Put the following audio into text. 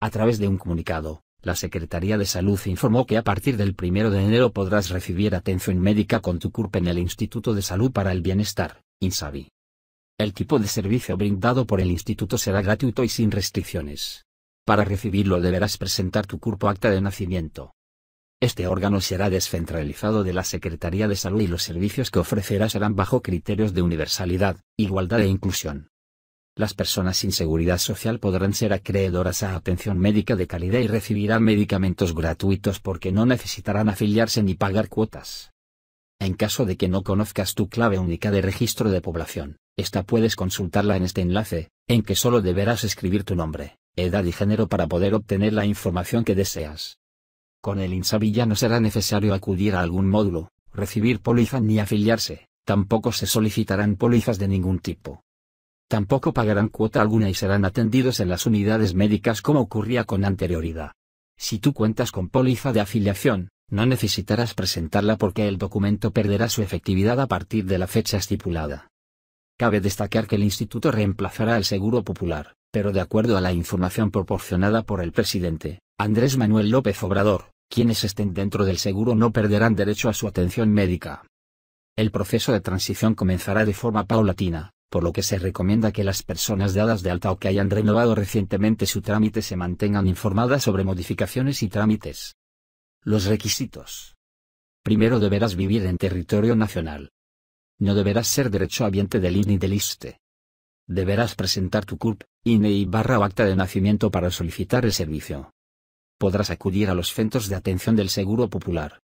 A través de un comunicado, la Secretaría de Salud informó que a partir del 1 de enero podrás recibir atención médica con tu CURP en el Instituto de Salud para el Bienestar, INSABI. El tipo de servicio brindado por el instituto será gratuito y sin restricciones. Para recibirlo deberás presentar tu CURP o acta de nacimiento. Este órgano será descentralizado de la Secretaría de Salud y los servicios que ofrecerá serán bajo criterios de universalidad, igualdad e inclusión. Las personas sin seguridad social podrán ser acreedoras a atención médica de calidad y recibirán medicamentos gratuitos porque no necesitarán afiliarse ni pagar cuotas. En caso de que no conozcas tu clave única de registro de población, esta puedes consultarla en este enlace, en que solo deberás escribir tu nombre, edad y género para poder obtener la información que deseas. Con el INSABI ya no será necesario acudir a algún módulo, recibir póliza ni afiliarse, tampoco se solicitarán pólizas de ningún tipo. Tampoco pagarán cuota alguna y serán atendidos en las unidades médicas como ocurría con anterioridad. Si tú cuentas con póliza de afiliación, no necesitarás presentarla porque el documento perderá su efectividad a partir de la fecha estipulada. Cabe destacar que el instituto reemplazará el Seguro Popular, pero de acuerdo a la información proporcionada por el presidente, Andrés Manuel López Obrador, quienes estén dentro del seguro no perderán derecho a su atención médica. El proceso de transición comenzará de forma paulatina, por lo que se recomienda que las personas dadas de alta o que hayan renovado recientemente su trámite se mantengan informadas sobre modificaciones y trámites. Los requisitos. Primero deberás vivir en territorio nacional. No deberás ser derechohabiente del INI del ISTE. Deberás presentar tu CURP, INE y barra o acta de nacimiento para solicitar el servicio. Podrás acudir a los centros de atención del Seguro Popular.